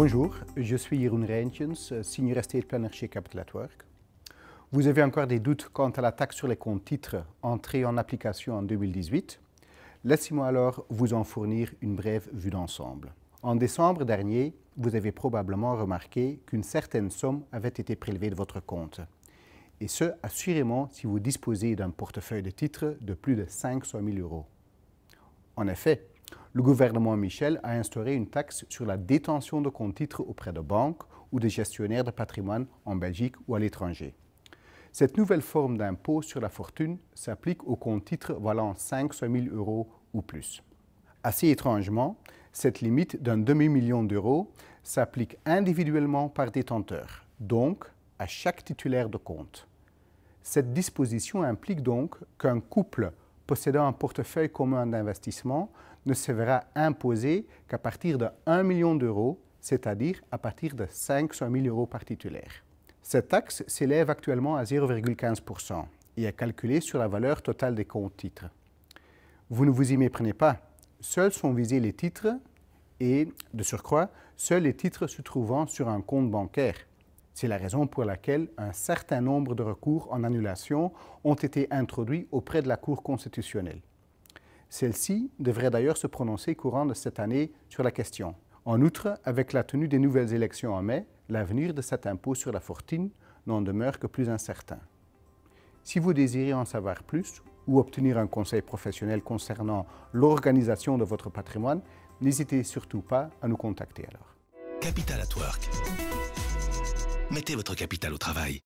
Bonjour, je suis Jeroen Reintjens, senior estate planner chez Capital Network. Vous avez encore des doutes quant à la taxe sur les comptes titres entrée en application en 2018 Laissez-moi alors vous en fournir une brève vue d'ensemble. En décembre dernier, vous avez probablement remarqué qu'une certaine somme avait été prélevée de votre compte. Et ce, assurément, si vous disposez d'un portefeuille de titres de plus de 500 000 euros. En effet, le gouvernement Michel a instauré une taxe sur la détention de comptes titres auprès de banques ou de gestionnaires de patrimoine en Belgique ou à l'étranger. Cette nouvelle forme d'impôt sur la fortune s'applique aux comptes titres valant 500 000 euros ou plus. Assez étrangement, cette limite d'un demi-million d'euros s'applique individuellement par détenteur, donc à chaque titulaire de compte. Cette disposition implique donc qu'un couple possédant un portefeuille commun d'investissement ne se verra imposé qu'à partir de 1 million d'euros, c'est-à-dire à partir de 500 000 euros par Cette taxe s'élève actuellement à 0,15 et est calculée sur la valeur totale des comptes-titres. Vous ne vous y méprenez pas, seuls sont visés les titres et, de surcroît, seuls les titres se trouvant sur un compte bancaire. C'est la raison pour laquelle un certain nombre de recours en annulation ont été introduits auprès de la Cour constitutionnelle. Celle-ci devrait d'ailleurs se prononcer courant de cette année sur la question. En outre, avec la tenue des nouvelles élections en mai, l'avenir de cet impôt sur la fortune n'en demeure que plus incertain. Si vous désirez en savoir plus ou obtenir un conseil professionnel concernant l'organisation de votre patrimoine, n'hésitez surtout pas à nous contacter alors. Capital at Work. Mettez votre capital au travail.